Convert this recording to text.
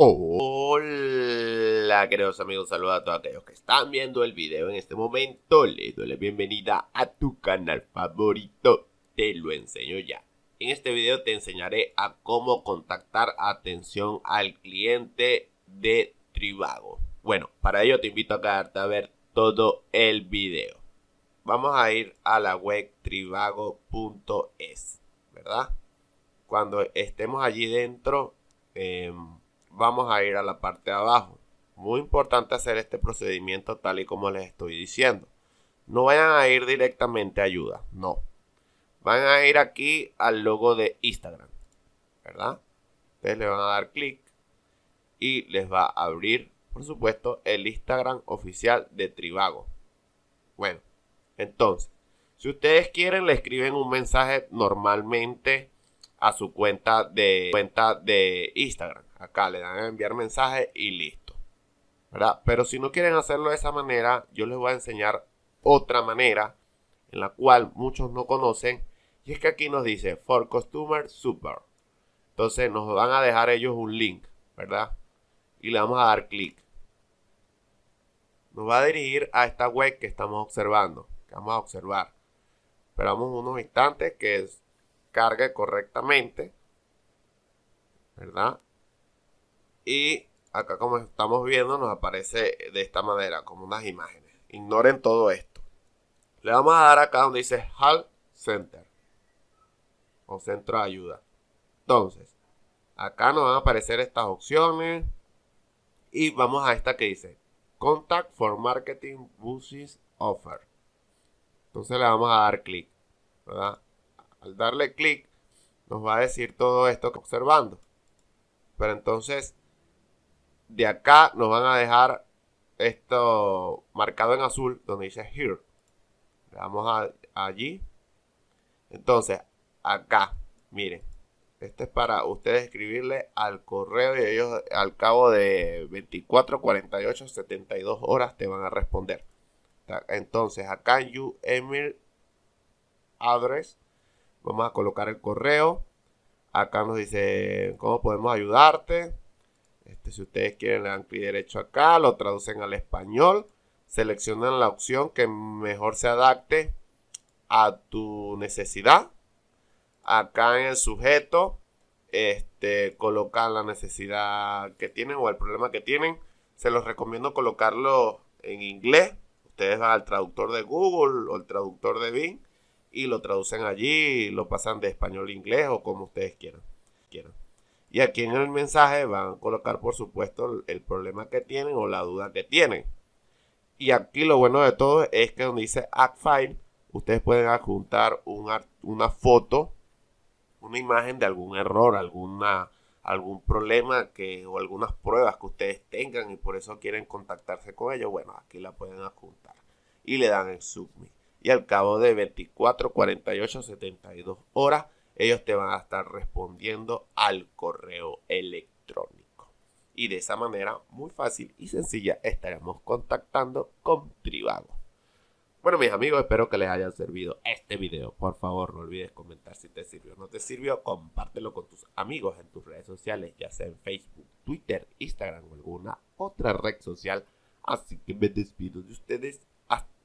Hola queridos amigos, saludos a todos aquellos que están viendo el video en este momento, les doy la bienvenida a tu canal favorito, te lo enseño ya. En este video te enseñaré a cómo contactar atención al cliente de Tribago Bueno, para ello te invito a quedarte a ver todo el video. Vamos a ir a la web tribago.es ¿verdad? Cuando estemos allí dentro... Eh, vamos a ir a la parte de abajo. Muy importante hacer este procedimiento tal y como les estoy diciendo. No vayan a ir directamente a ayuda, no. Van a ir aquí al logo de Instagram, ¿verdad? Ustedes le van a dar clic y les va a abrir, por supuesto, el Instagram oficial de Tribago. Bueno, entonces, si ustedes quieren, le escriben un mensaje normalmente a su cuenta de, cuenta de Instagram. Acá le dan a enviar mensaje y listo. ¿verdad? Pero si no quieren hacerlo de esa manera, yo les voy a enseñar otra manera en la cual muchos no conocen. Y es que aquí nos dice For Customer Super. Entonces nos van a dejar ellos un link, ¿verdad? Y le vamos a dar clic. Nos va a dirigir a esta web que estamos observando, que vamos a observar. Esperamos unos instantes que cargue correctamente, ¿verdad? y acá como estamos viendo nos aparece de esta manera, como unas imágenes. Ignoren todo esto. Le vamos a dar acá donde dice Hall Center o Centro de Ayuda. Entonces, acá nos van a aparecer estas opciones y vamos a esta que dice Contact for Marketing Business Offer. Entonces le vamos a dar clic. Al darle clic nos va a decir todo esto que observando. Pero entonces de acá nos van a dejar esto marcado en azul donde dice here. Le damos a, allí. Entonces, acá, miren. Este es para ustedes escribirle al correo y ellos al cabo de 24, 48, 72 horas te van a responder. Entonces, acá en you email address vamos a colocar el correo. Acá nos dice cómo podemos ayudarte. Este, si ustedes quieren, le dan clic derecho acá, lo traducen al español, seleccionan la opción que mejor se adapte a tu necesidad. Acá en el sujeto, este, colocan la necesidad que tienen o el problema que tienen. Se los recomiendo colocarlo en inglés. Ustedes van al traductor de Google o el traductor de Bing y lo traducen allí, lo pasan de español a inglés o como ustedes quieran. Y aquí en el mensaje van a colocar, por supuesto, el problema que tienen o la duda que tienen. Y aquí lo bueno de todo es que donde dice Add File, ustedes pueden adjuntar una, una foto, una imagen de algún error, alguna, algún problema que, o algunas pruebas que ustedes tengan y por eso quieren contactarse con ellos. Bueno, aquí la pueden adjuntar y le dan el submit. Y al cabo de 24, 48, 72 horas ellos te van a estar respondiendo al correo electrónico. Y de esa manera, muy fácil y sencilla, estaremos contactando con Trivago. Bueno, mis amigos, espero que les haya servido este video. Por favor, no olvides comentar si te sirvió o no te sirvió. Compártelo con tus amigos en tus redes sociales, ya sea en Facebook, Twitter, Instagram o alguna otra red social. Así que me despido de ustedes. Hasta